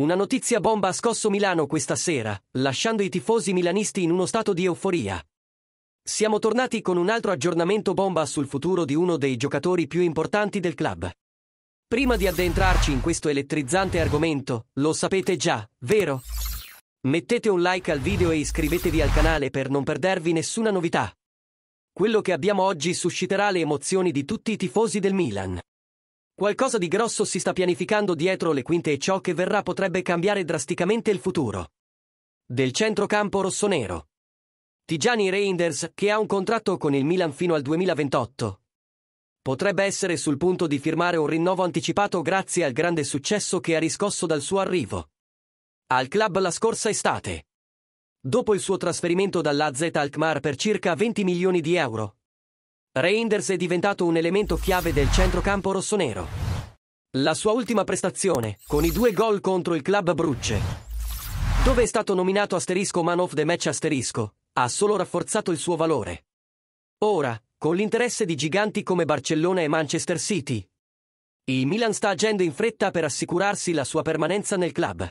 Una notizia bomba ha scosso Milano questa sera, lasciando i tifosi milanisti in uno stato di euforia. Siamo tornati con un altro aggiornamento bomba sul futuro di uno dei giocatori più importanti del club. Prima di addentrarci in questo elettrizzante argomento, lo sapete già, vero? Mettete un like al video e iscrivetevi al canale per non perdervi nessuna novità. Quello che abbiamo oggi susciterà le emozioni di tutti i tifosi del Milan. Qualcosa di grosso si sta pianificando dietro le quinte e ciò che verrà potrebbe cambiare drasticamente il futuro. Del centrocampo rossonero. Tigiani Reinders, che ha un contratto con il Milan fino al 2028. Potrebbe essere sul punto di firmare un rinnovo anticipato grazie al grande successo che ha riscosso dal suo arrivo. Al club la scorsa estate. Dopo il suo trasferimento dall'AZ Z Alkmaar per circa 20 milioni di euro, Reinders è diventato un elemento chiave del centrocampo rossonero. La sua ultima prestazione, con i due gol contro il club Brugge, dove è stato nominato asterisco man of the match asterisco, ha solo rafforzato il suo valore. Ora, con l'interesse di giganti come Barcellona e Manchester City, il Milan sta agendo in fretta per assicurarsi la sua permanenza nel club.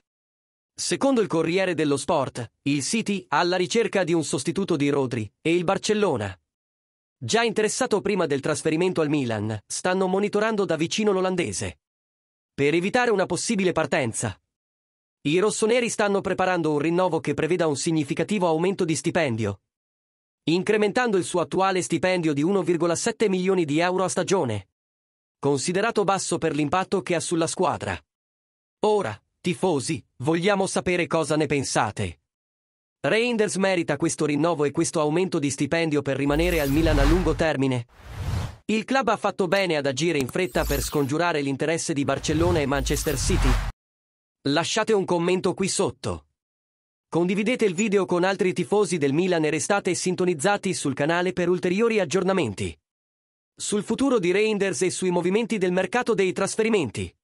Secondo il Corriere dello Sport, il City ha alla ricerca di un sostituto di Rodri e il Barcellona, Già interessato prima del trasferimento al Milan, stanno monitorando da vicino l'olandese. Per evitare una possibile partenza, i rossoneri stanno preparando un rinnovo che preveda un significativo aumento di stipendio, incrementando il suo attuale stipendio di 1,7 milioni di euro a stagione, considerato basso per l'impatto che ha sulla squadra. Ora, tifosi, vogliamo sapere cosa ne pensate. Reinders merita questo rinnovo e questo aumento di stipendio per rimanere al Milan a lungo termine. Il club ha fatto bene ad agire in fretta per scongiurare l'interesse di Barcellona e Manchester City. Lasciate un commento qui sotto. Condividete il video con altri tifosi del Milan e restate sintonizzati sul canale per ulteriori aggiornamenti. Sul futuro di Reinders e sui movimenti del mercato dei trasferimenti.